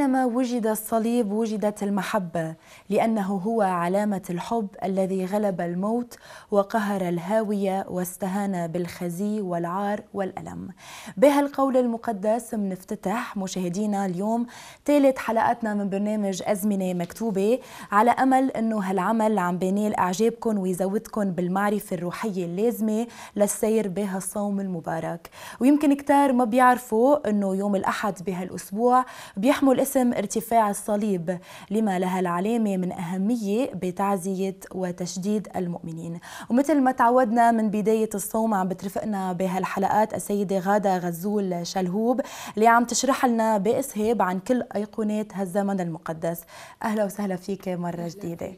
حينما وجد الصليب وجدت المحبة لأنه هو علامة الحب الذي غلب الموت وقهر الهاوية واستهان بالخزي والعار والألم بهالقول المقدس منفتتح مشاهدينا اليوم ثالث حلقتنا من برنامج أزمنة مكتوبة على أمل أنه هالعمل عم بينال إعجابكم ويزودكم بالمعرفة الروحية اللازمة للسير بهالصوم المبارك ويمكن كتار ما بيعرفوا أنه يوم الأحد بهالأسبوع بيحمل باسم ارتفاع الصليب لما لها العلامة من أهمية بتعزية وتشديد المؤمنين ومثل ما تعودنا من بداية الصوم عم بترفقنا بهالحلقات السيدة غادة غزول شلهوب اللي عم تشرح لنا بإسهاب عن كل أيقونات هالزمن المقدس أهلا وسهلا فيك مرة جديدة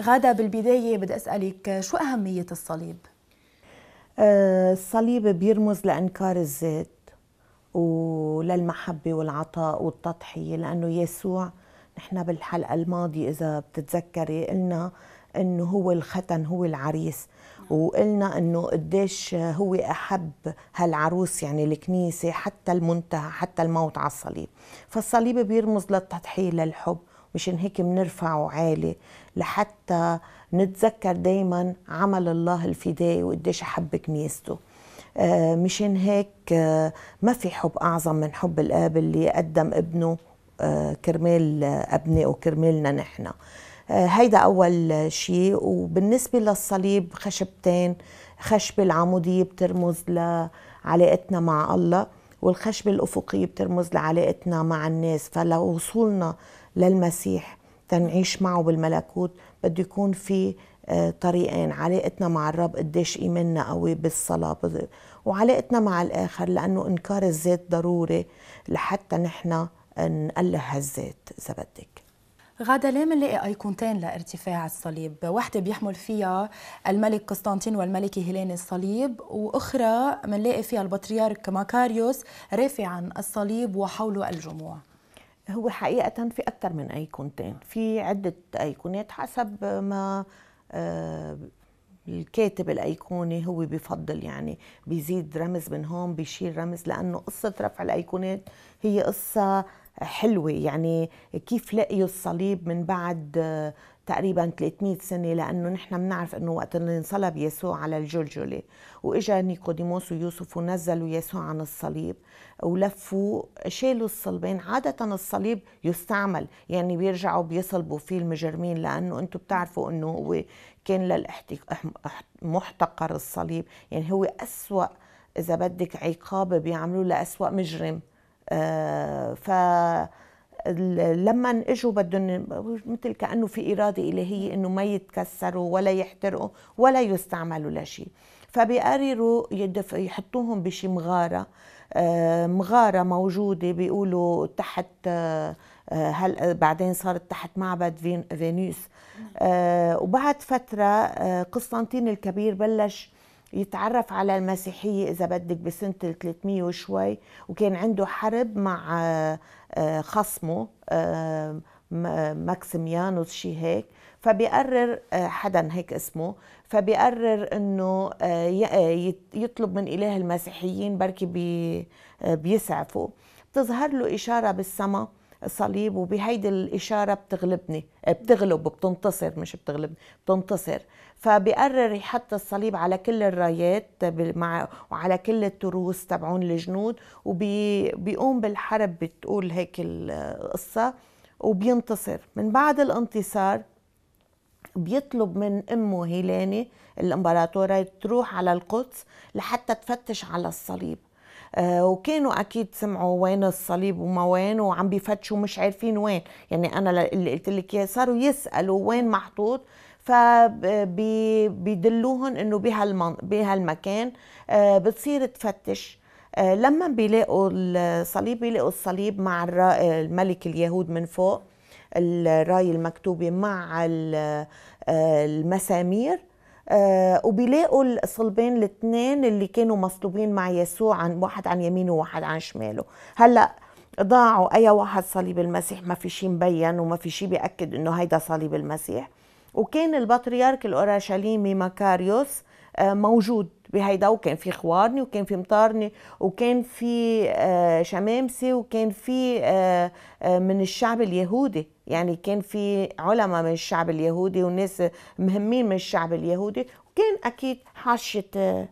غادة بالبداية بدي أسألك شو أهمية الصليب؟ آه، الصليب بيرمز لانكار الذات وللمحبة والعطاء والتضحية لأنه يسوع نحن بالحلقة الماضية إذا بتتذكري قلنا انه هو الختن هو العريس وقلنا انه قديش هو احب هالعروس يعني الكنيسه حتى المنتهى حتى الموت على الصليب فالصليب بيرمز للتضحيه للحب مشان هيك بنرفعه عالي لحتى نتذكر دايما عمل الله الفدائي وقديش احب كنيسته آه، مشان هيك آه، ما في حب أعظم من حب الآب اللي قدم ابنه آه، كرمال أبنائه كرمالنا نحن هيدا أول شيء وبالنسبة للصليب خشبتين خشبة العمودية بترمز لعلاقتنا مع الله والخشبة الأفقية بترمز لعلاقتنا مع الناس فلوصولنا للمسيح تنعيش معه بالملكوت بده يكون في طريقين علاقتنا مع الرب قديش إيماننا قوي بالصلاة وعلاقتنا مع الآخر لأنه إنكار الذات ضروري لحتى نحن نقلها هالذات إذا بدك غادة ليه منلاقي أيقونتين لارتفاع الصليب واحدة بيحمل فيها الملك قسطنطين والملكة هيلين الصليب وأخرى منلاقي فيها البطريرك ماكاريوس رافعا الصليب وحوله الجموع هو حقيقة في أكثر من أيقونتين في عدة أيقونات حسب ما آه، الكاتب الايقوني هو بفضل يعني بيزيد رمز من هون بيشيل رمز لانه قصه رفع الايقونات هي قصه حلوه يعني كيف لقيوا الصليب من بعد آه، تقريبا 300 سنة لأنه نحن بنعرف أنه وقت اللي انصلب يسوع على الجلجلة وإجا نيقوديموس ويوسف ونزلوا يسوع عن الصليب ولفوا شالوا الصلبين عادة الصليب يستعمل يعني بيرجعوا بيصلبوا فيه المجرمين لأنه أنتم بتعرفوا أنه هو كان للمحتقر الصليب يعني هو أسوأ إذا بدك عقاب بيعملوه لأسوأ مجرم آه ف لما اجوا بدهم مثل كانه في اراده الهيه انه ما يتكسروا ولا يحترقوا ولا يستعملوا لشيء فبيقرروا يحطوهم بشي مغاره آه، مغاره موجوده بيقولوا تحت آه، آه، هل بعدين صارت تحت معبد فينوس وبعد فتره قسطنطين الكبير بلش يتعرف على المسيحية إذا بدك بسنة 300 وشوي وكان عنده حرب مع آه، خصمه آه، ماكسيميانوس شي هيك فبيقرر آه، حدا هيك اسمه فبيقرر انه يطلب من اله المسيحيين بركي بيسعفوا بتظهر له اشاره بالسماء الصليب وبهيدي الإشارة بتغلبني بتغلب بتنتصر مش بتغلبني بتنتصر فبقرر يحط الصليب على كل الرايات مع وعلى كل التروس تبعون الجنود وبيقوم بالحرب بتقول هيك القصة وبينتصر من بعد الانتصار بيطلب من امه هيلاني الامبراطوره تروح على القدس لحتى تفتش على الصليب آه، وكانوا اكيد سمعوا وين الصليب وما وين وعم بيفتشوا مش عارفين وين يعني انا اللي قلت لك اياه صاروا يسالوا وين محطوط فبيدلوهم انه بهالمن بهالمكان آه، بتصير تفتش آه، لما بيلاقوا الصليب بيلاقوا الصليب مع الملك اليهود من فوق الراي المكتوبه مع المسامير آه وبيلاقوا الصلبين الاثنين اللي كانوا مصلوبين مع يسوع عن واحد عن يمينه وواحد عن شماله هلا ضاعوا اي واحد صليب المسيح ما في شيء مبين وما في شيء بياكد انه هيدا صليب المسيح وكان البطريرك الاورشليمي مكاريوس آه، موجود بهيدا وكان في خوارني وكان في مطارني وكان في آه، شمامسي وكان في آه، من الشعب اليهودي يعني كان في علماء من الشعب اليهودي وناس مهمين من الشعب اليهودي وكان اكيد حاشيه آه،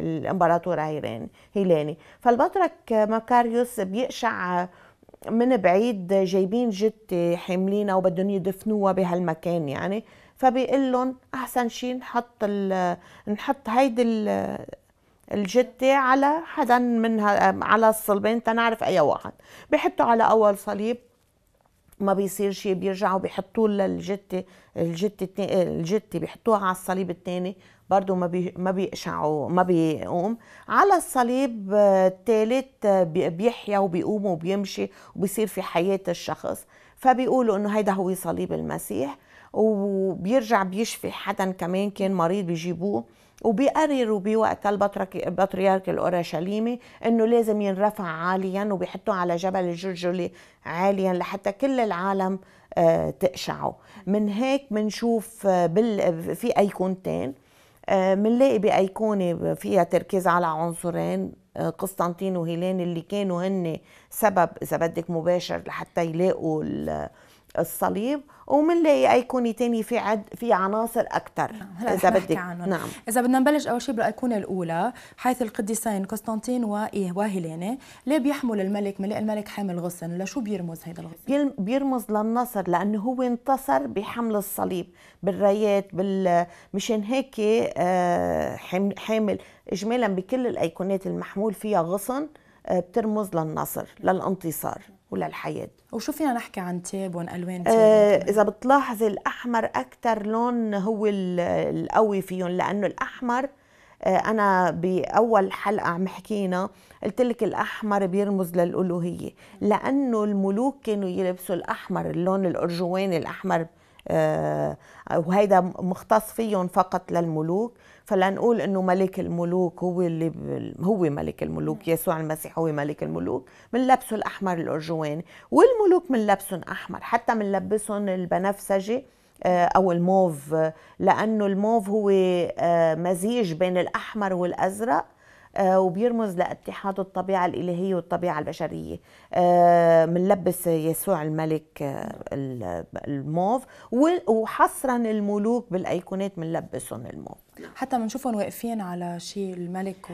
الامبراطوره هيلاني هيلاني فالبطرك آه، مكاريوس بيقشع آه، من بعيد جايبين جثة حاملينها وبدهم يدفنوها بهالمكان يعني فبيقول لهم احسن شيء نحط نحط هيدي الجتة على حدا من على الصلبين تنعرف اي واحد بحطوا على اول صليب ما بيصير شيء بيرجعوا بيحطوا للجتة الجتة الجتة بيحطوها على الصليب الثاني برضه ما بي ما بيقشعوا ما بيقوم على الصليب الثالث بيحيا وبيقوم وبيمشي وبيصير في حياة الشخص فبيقولوا انه هيدا هو صليب المسيح وبيرجع بيشفي حدا كمان كان مريض بيجيبوه وبيقرروا بوقتها البطريرك الاورشليمي انه لازم ينرفع عاليا وبيحطوه على جبل الجرجلي عاليا لحتى كل العالم آه، تقشعه من هيك بنشوف آه، في ايقونتين بنلاقي آه، بايقونه فيها تركيز على عنصرين قسطنطين وهيلين اللي كانوا هن سبب اذا بدك مباشر لحتى يلاقوا الصليب ومنلاقي ايقونه ثانيه في عد في عناصر اكثر نعم، هلا اذا بدك نعم اذا بدنا نبلش اول شيء بالايقونه الاولى حيث القديسين قسطنطين وهيلينه ليه بيحمل الملك ملء الملك حامل غصن لشو بيرمز هذا الغصن بيرمز للنصر لانه هو انتصر بحمل الصليب بالرايات بال مشان هيك آه، حامل اجمالا بكل الايقونات المحمول فيها غصن آه، بترمز للنصر للانتصار وللحياة وشو فينا نحكي عن تيابهم ألوان تيابهم؟ آه إذا بتلاحظ الأحمر أكثر لون هو القوي فيهم لأنه الأحمر آه أنا بأول حلقة عم حكينا قلت لك الأحمر بيرمز للألوهية لأنه الملوك كانوا يلبسوا الأحمر اللون الأرجواني الأحمر آه وهيدا مختص فيهم فقط للملوك فلنقول انه ملك الملوك هو اللي هو ملك الملوك نعم. يسوع المسيح هو ملك الملوك من لبسه الاحمر الارجواني والملوك من لبسهم احمر حتى من لبسهم البنفسجي آه، او الموف لانه الموف هو آه، مزيج بين الاحمر والازرق آه، وبيرمز لاتحاد الطبيعة الإلهية والطبيعة البشرية بنلبس يسوع الملك الموف وحصرا الملوك بالأيقونات بنلبسهم الموف نعم. حتى بنشوفهم واقفين على شيء الملك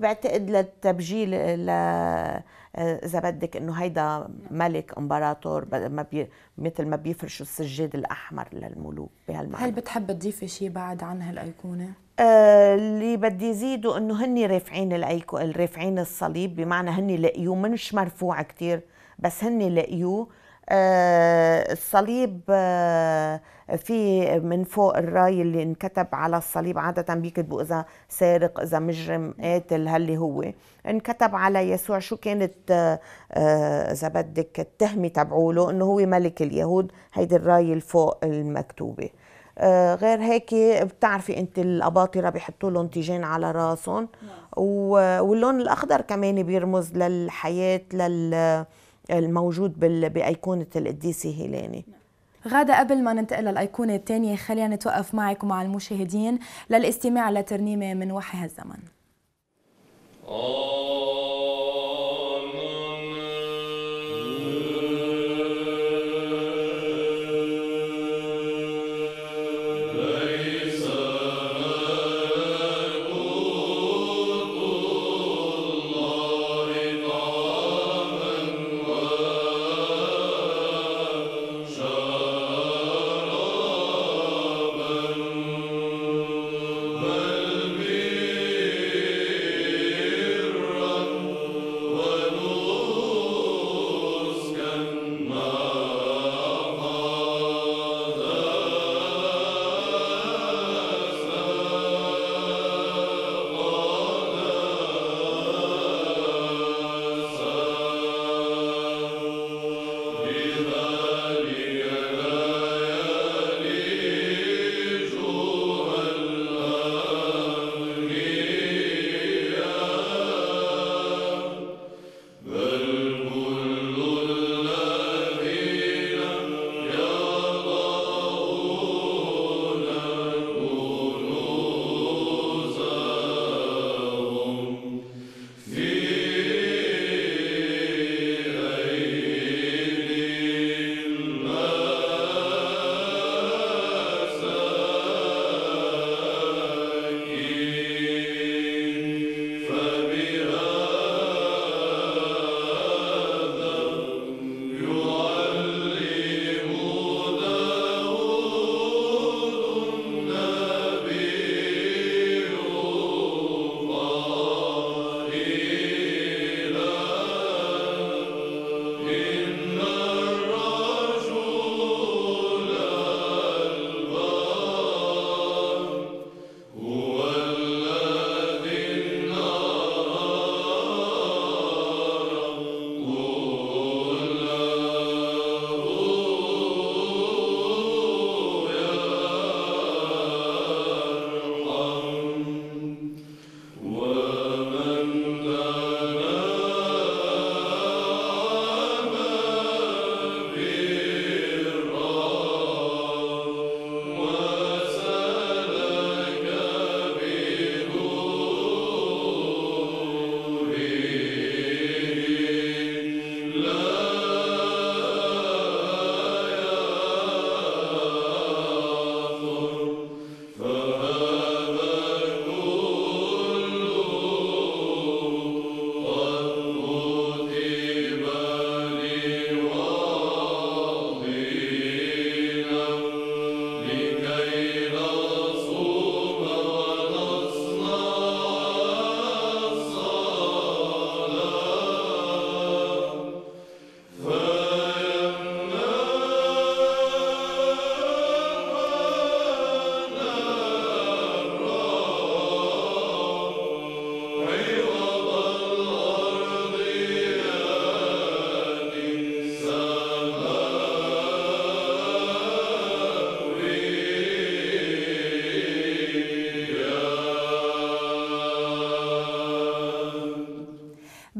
بعتقد للتبجيل آه، اذا بدك انه هيدا ملك امبراطور ما بي مثل ما بيفرشوا السجاد الاحمر للملوك بهالمعنى هل بتحب تضيفي شيء بعد عن هالايقونه؟ آه اللي بدي زيده انه هن رافعين الايقونه رافعين الصليب بمعنى هن لقيوه مش مرفوع كثير بس هن لقيوه آه، الصليب آه، في من فوق الراي اللي انكتب على الصليب عادة بيكتبوا إذا سارق إذا مجرم قاتل هاللي هو انكتب على يسوع شو كانت آه، إذا بدك التهمة تبعوله إنه هو ملك اليهود هيدي الراي الفوق المكتوبة غير هيك بتعرفي انت الاباطره بيحطوا لهم تيجان على راسهم نعم. واللون الاخضر كمان بيرمز للحياه لل الموجود بايقونه القديسه هيلاني غادة قبل ما ننتقل للأيقونة الثانية خلينا نتوقف معك ومع المشاهدين للاستماع لترنيمة من وحي هالزمن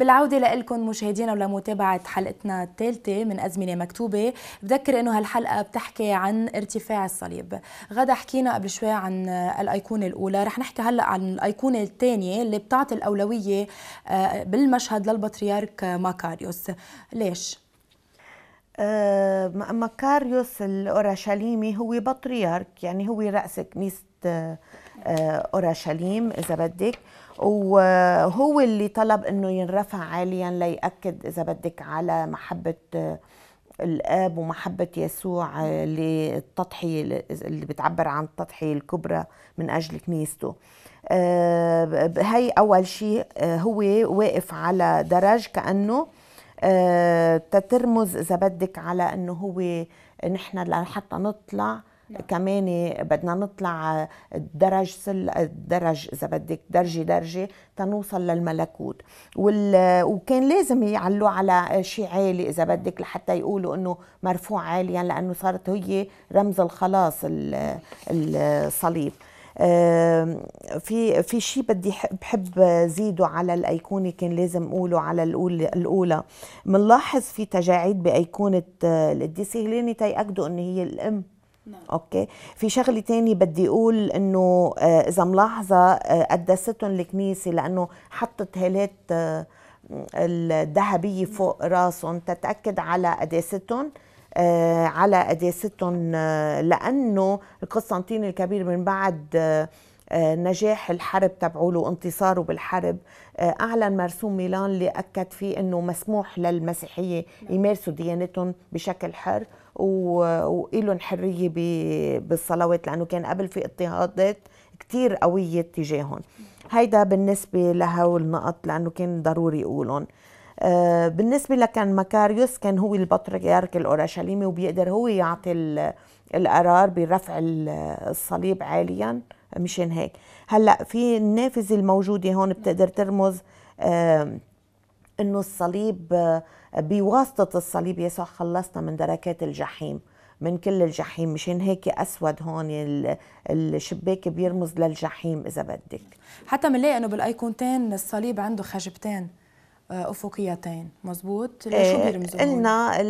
بالعودة لكم مشاهدينا ولمتابعة حلقتنا الثالثة من أزمنة مكتوبة بذكر أنه هالحلقة بتحكي عن ارتفاع الصليب غدا حكينا قبل شوي عن الأيقونة الأولى رح نحكي هلأ عن الأيقونة الثانية اللي بتعطي الأولوية آه، بالمشهد للبطريرك ماكاريوس ليش؟ آه، ماكاريوس الأورشليمي هو بطريرك يعني هو رأس كنيسة آه، أورشليم إذا بدك وهو اللي طلب انه ينرفع عاليا ليأكد اذا بدك على محبة آه، الاب ومحبة يسوع للتضحية آه، اللي بتعبر عن التضحية الكبرى من اجل كنيسته. هي آه، اول شيء هو واقف على درج كانه تترمز اذا بدك على انه هو نحن لحتى نطلع نعم. كمان بدنا نطلع درج سل درج اذا بدك درجه درجه تنوصل للملكوت وال... وكان لازم يعلوا على شيء عالي اذا بدك لحتى يقولوا انه مرفوع عاليا يعني لانه صارت هي رمز الخلاص الصليب في في شيء بدي بحب زيده على الايقونه كان لازم اقوله على الاولى بنلاحظ في تجاعيد بايقونه آه، القديسه هيليني تيأكدوا ان هي الام نعم. اوكي في شغله تاني بدي اقول انه آه، اذا ملاحظه آه، قدستهم الكنيسه لانه حطت هالات آه، الذهبيه نعم. فوق راسهم تتاكد على قداستهم على قداستهم لانه القسطنطين الكبير من بعد آه، نجاح الحرب تبعوله وانتصاره بالحرب آه، اعلن مرسوم ميلان اللي اكد فيه انه مسموح للمسيحيه يمارسوا ديانتهم بشكل حر وإلهم حريه بالصلوات لانه كان قبل في اضطهادات كتير قويه تجاههم هيدا بالنسبه لهول النقط لانه كان ضروري يقولهم آه، بالنسبة لكان مكاريوس كان هو البطريرك الأورشليمي وبيقدر هو يعطي القرار برفع الصليب عاليا مشان هيك هلا في النافذه الموجوده يعني هون بتقدر ترمز انه الصليب آه، بواسطه الصليب يسوع خلصنا من دركات الجحيم من كل الجحيم مشان هيك اسود هون الشباك بيرمز للجحيم اذا بدك حتى بنلاقي انه بالايقونتين الصليب عنده خشبتين آه، افقيتين مزبوط شو آه، بيرمزوا قلنا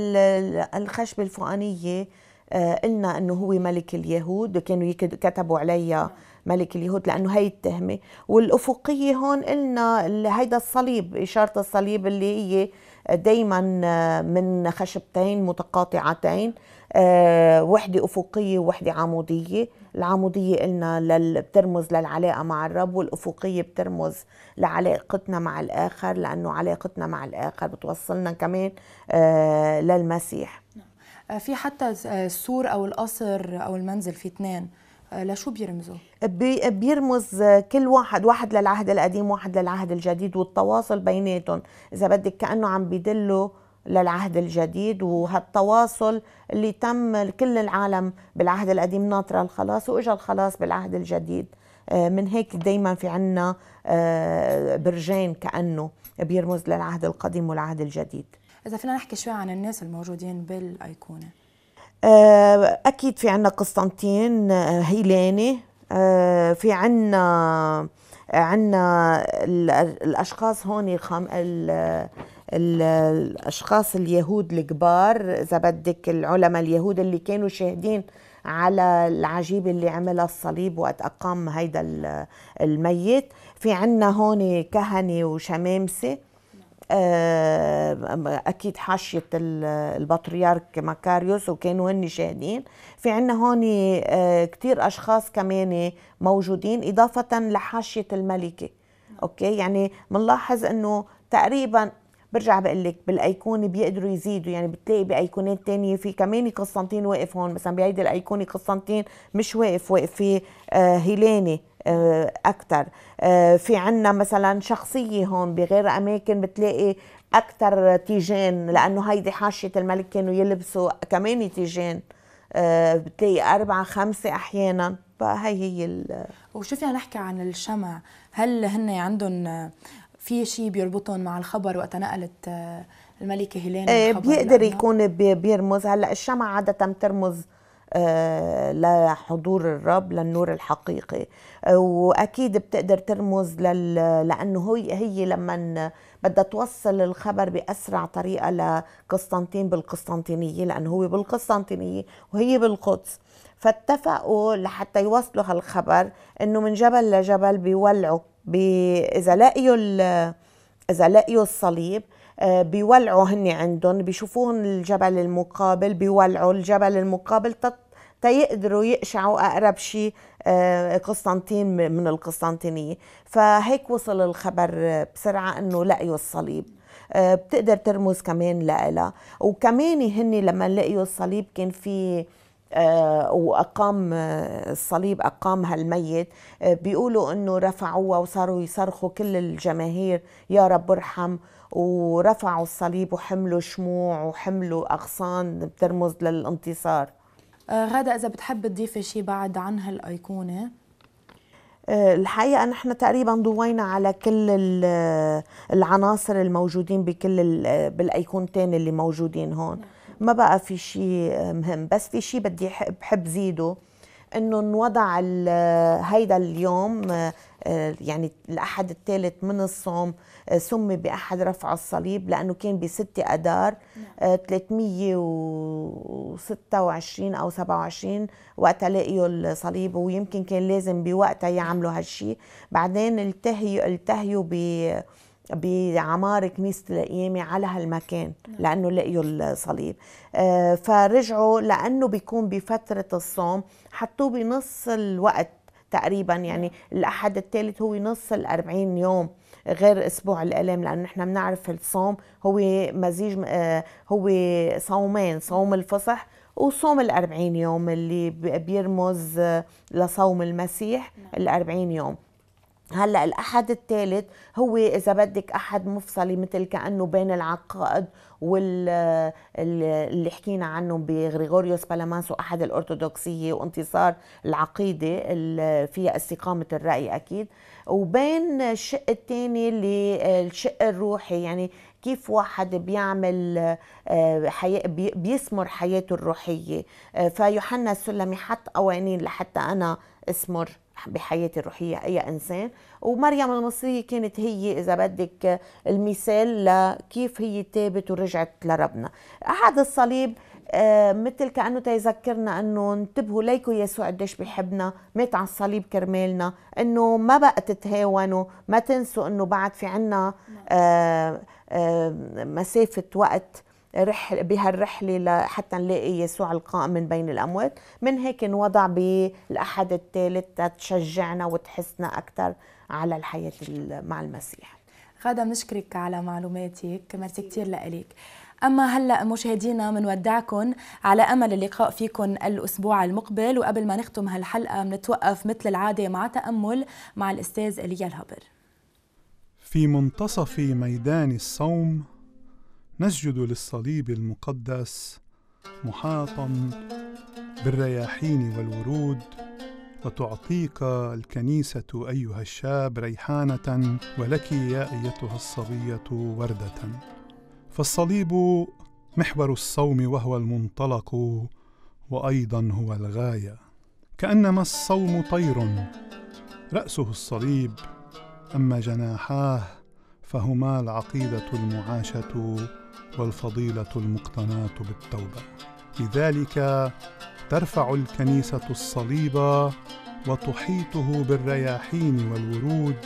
الخشبه الفوقانيه آه، قلنا انه هو ملك اليهود كانوا كتبوا علي ملك اليهود لانه هي التهمه والافقيه هون قلنا هيدا الصليب اشاره الصليب اللي هي دائما آه، من خشبتين متقاطعتين آه، وحده افقيه ووحده عموديه العموديه قلنا لل... بترمز للعلاقه مع الرب والافقيه بترمز لعلاقتنا مع الاخر لانه علاقتنا مع الاخر بتوصلنا كمان للمسيح آه، في حتى آه، السور او القصر او المنزل في اثنين آه، لشو بيرمزوا؟ بيرمز كل واحد واحد للعهد القديم واحد للعهد الجديد والتواصل بيناتهم اذا بدك كانه عم بيدلوا للعهد الجديد وهالتواصل اللي تم كل العالم بالعهد القديم ناطره الخلاص واجا الخلاص بالعهد الجديد من هيك دايما في عنا برجين كانه بيرمز للعهد القديم والعهد الجديد إذا فينا نحكي شوي عن الناس الموجودين بالأيقونة آه، أكيد في عنا قسطنطين آه، هيلاني آه، في عنا عنا الأشخاص هون خم... الاشخاص اليهود الكبار اذا بدك العلماء اليهود اللي كانوا شاهدين على العجيب اللي عملها الصليب وقت اقام هيدا الميت في عنا هون كهنه وشمامسه آه، اكيد حاشيه البطريرك ماكاريوس وكانوا هن شاهدين في عندنا هون آه، كثير اشخاص كمان موجودين اضافه لحاشيه الملكه اوكي يعني بنلاحظ انه تقريبا برجع بقول لك بالايقونه بيقدروا يزيدوا يعني بتلاقي بايقونات تانية في كمان قسطنطين واقف هون مثلا بهيدي الايقونه قسطنطين مش واقف واقف في آه، هيلاني آه، اكثر آه، في عنا مثلا شخصيه هون بغير اماكن بتلاقي اكثر تيجان لانه هيدي حاشيه الملك كانوا يلبسوا كمان تيجان آه، بتلاقي أربعة خمسة أحيانا فهي هي ال وشو فينا نحكي عن الشمع هل هن عندهم في شيء بيربطهم مع الخبر وقت نقلت الملكة هيلين الخبر بيقدر يكون بيرمز هلا الشمع عادة بترمز آه، لحضور الرب للنور الحقيقي آه، واكيد بتقدر ترمز لل... لانه هي هي لما بدها توصل الخبر باسرع طريقه لقسطنطين بالقسطنطينيه لانه هو بالقسطنطينيه وهي بالقدس فاتفقوا لحتى يوصلوا هالخبر انه من جبل لجبل بيولعوا بي... اذا لقيوا ال... اذا لقيوا الصليب آه، بيولعوا هن عندهم بيشوفوهم الجبل المقابل بيولعوا الجبل المقابل تيقدروا يقشعوا أقرب شيء آه، قسطنطين من القسطنطينية فهيك وصل الخبر بسرعة أنه لقيوا الصليب آه، بتقدر ترمز كمان لها وكمان هن لما لقيوا الصليب كان في آه، واقام الصليب اقام هالميت بيقولوا انه رفعوها وصاروا يصرخوا كل الجماهير يا رب ارحم ورفعوا الصليب وحملوا شموع وحملوا اغصان بترمز للانتصار آه، غادة إذا بتحب تضيفي شيء بعد عن هالأيقونة آه، الحقيقة نحن تقريبا ضوينا على كل آه، العناصر الموجودين بكل بالأيقونتين اللي موجودين هون ما بقى في شيء مهم بس في شيء بدي بحب زيده انه انوضع هيدا اليوم يعني الاحد الثالث من الصوم آه، سمي بأحد رفع الصليب لأنه كان بست أدار نعم. 326 آه، أو 27 وقتها لقيوا الصليب ويمكن كان لازم بوقتها يعملوا هالشي بعدين التهيوا التهيوا ب بعمار كنيسة القيامة على هالمكان نعم. لأنه لقيوا الصليب آه، فرجعوا لأنه بيكون بفترة الصوم حطوه بنص الوقت تقريبا يعني نعم. الأحد الثالث هو نص الأربعين يوم غير اسبوع الالم لانه نحن بنعرف الصوم هو مزيج آه، هو صومين صوم الفصح وصوم الأربعين يوم اللي بيرمز آه، لصوم المسيح نعم. الأربعين يوم هلا الأحد الثالث هو إذا بدك أحد مفصلي مثل كأنه بين العقائد واللي حكينا عنه بغريغوريوس بالامانسو احد الارثوذكسيه وانتصار العقيده اللي فيها استقامه الراي اكيد وبين الشق الثاني اللي الشق الروحي يعني كيف واحد بيعمل آه، حياة بيسمر حياته الروحية آه، فيوحنا السلمي حط قوانين لحتى أنا أسمر بحياتي الروحية أي إنسان ومريم المصرية كانت هي إذا بدك المثال لكيف هي تابت ورجعت لربنا أحد الصليب آه مثل كانه تيذكرنا انه انتبهوا ليكو يسوع قديش بحبنا مات على الصليب كرمالنا انه ما بقى تتهاونوا ما تنسوا انه بعد في عنا آه آه مسافه وقت رحل بهالرحله لحتى نلاقي يسوع القائم من بين الاموات من هيك انوضع بالاحد الثالث تشجعنا وتحسنا اكثر على الحياة مع المسيح غادة بنشكرك على معلوماتك ميرسي كثير لك أما هلأ مشاهدينا بنودعكم على أمل اللقاء فيكم الأسبوع المقبل وقبل ما نختم هالحلقة منتوقف مثل العادة مع تأمل مع الأستاذ إليا الهبر في منتصف ميدان الصوم نسجد للصليب المقدس محاطا بالرياحين والورود فتعطيك الكنيسة أيها الشاب ريحانة ولك يا أيتها الصبية وردة فالصليب محور الصوم وهو المنطلق وأيضا هو الغاية كأنما الصوم طير رأسه الصليب أما جناحاه فهما العقيدة المعاشة والفضيلة المقتناة بالتوبة لذلك ترفع الكنيسة الصليب وتحيطه بالرياحين والورود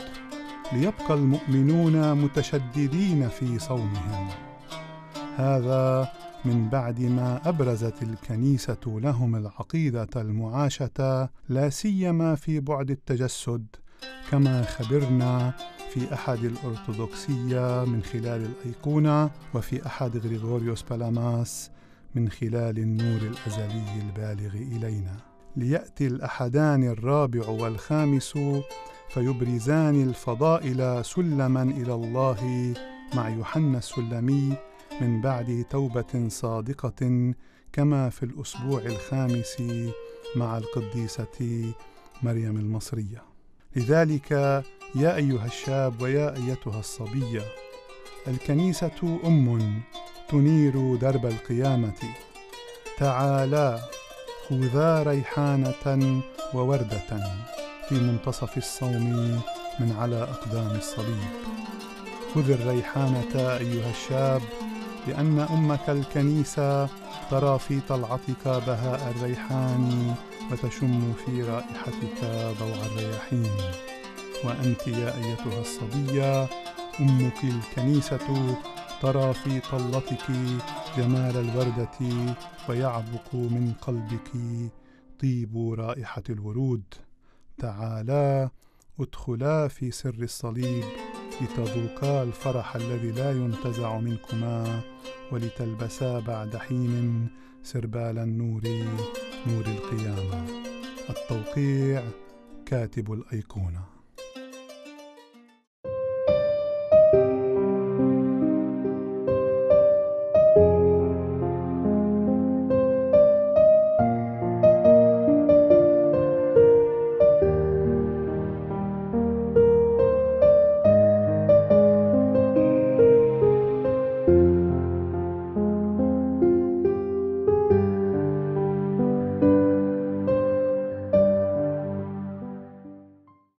ليبقى المؤمنون متشددين في صومهم هذا من بعد ما ابرزت الكنيسه لهم العقيده المعاشه لا سيما في بعد التجسد كما خبرنا في احد الارثوذكسيه من خلال الايقونه وفي احد غريغوريوس بالاماس من خلال النور الازلي البالغ الينا لياتي الاحدان الرابع والخامس فيبرزان الفضائل سلما الى الله مع يوحنا السلمي من بعد توبه صادقه كما في الاسبوع الخامس مع القديسه مريم المصريه لذلك يا ايها الشاب ويا ايتها الصبيه الكنيسه ام تنير درب القيامة تعالى خذا ريحانة ووردة في منتصف الصوم من على أقدام الصليب خذ الريحانة أيها الشاب لأن أمك الكنيسة ترى في طلعتك بهاء الريحان وتشم في رائحتك ضوء الرياحين وأنت يا أيتها الصبية أمك الكنيسة ترى في طلتك جمال الوردة ويعبق من قلبك طيب رائحة الورود تعالا ادخلا في سر الصليب لتذوقا الفرح الذي لا ينتزع منكما ولتلبسا بعد حين سربال النور نور القيامة التوقيع كاتب الأيقونة